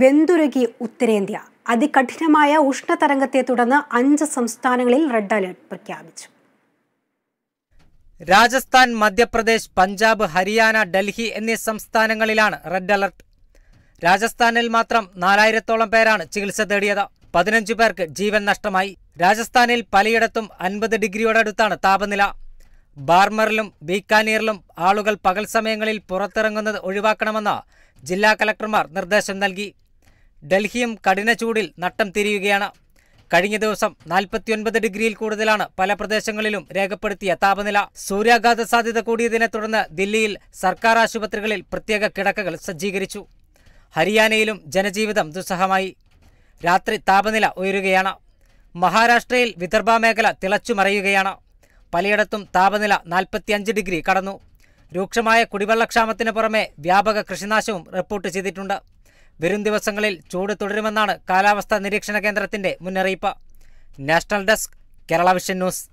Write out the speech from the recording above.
വെന്തുരുകി ഉത്തരേന്ത്യ അതികഠിനമായ ഉഷ്ണതരംഗത്തെ തുടർന്ന് അഞ്ച് സംസ്ഥാനങ്ങളിൽ റെഡ് അലർട്ട് പ്രഖ്യാപിച്ചു രാജസ്ഥാൻ മധ്യപ്രദേശ് പഞ്ചാബ് ഹരിയാന ഡൽഹി എന്നീ സംസ്ഥാനങ്ങളിലാണ് റെഡ് അലർട്ട് രാജസ്ഥാനിൽ മാത്രം നാലായിരത്തോളം പേരാണ് ചികിത്സ തേടിയത് പതിനഞ്ചു പേർക്ക് ജീവൻ നഷ്ടമായി രാജസ്ഥാനിൽ പലയിടത്തും അൻപത് ഡിഗ്രിയോടടുത്താണ് താപനില ബാർമറിലും ബീക്കാനീറിലും ആളുകൾ പകൽ സമയങ്ങളിൽ പുറത്തിറങ്ങുന്നത് ഒഴിവാക്കണമെന്ന് ജില്ലാ കലക്ടർമാർ നിർദ്ദേശം നൽകി ഡൽഹിയും കഠിന ചൂടിൽ നട്ടം തിരിയുകയാണ് കഴിഞ്ഞ ദിവസം നാൽപ്പത്തിയൊൻപത് ഡിഗ്രിയിൽ കൂടുതലാണ് പല പ്രദേശങ്ങളിലും രേഖപ്പെടുത്തിയ താപനില സൂര്യാഘാത സാധ്യത കൂടിയതിനെ തുടർന്ന് ദില്ലിയിൽ സർക്കാർ ആശുപത്രികളിൽ പ്രത്യേക കിടക്കകൾ സജ്ജീകരിച്ചു ഹരിയാനയിലും ജനജീവിതം ദുസ്സഹമായി രാത്രി താപനില ഉയരുകയാണ് മഹാരാഷ്ട്രയിൽ വിദർഭ മേഖല തിളച്ചുമറിയുകയാണ് പലയിടത്തും താപനില നാൽപ്പത്തിയഞ്ച് ഡിഗ്രി കടന്നു രൂക്ഷമായ കുടിവെള്ളക്ഷാമത്തിന് പുറമെ വ്യാപക കൃഷിനാശവും റിപ്പോർട്ട് ചെയ്തിട്ടുണ്ട് വരും ദിവസങ്ങളിൽ ചൂട് തുടരുമെന്നാണ് കാലാവസ്ഥാ നിരീക്ഷണ കേന്ദ്രത്തിന്റെ മുന്നറിയിപ്പ് national desk Kerala vision news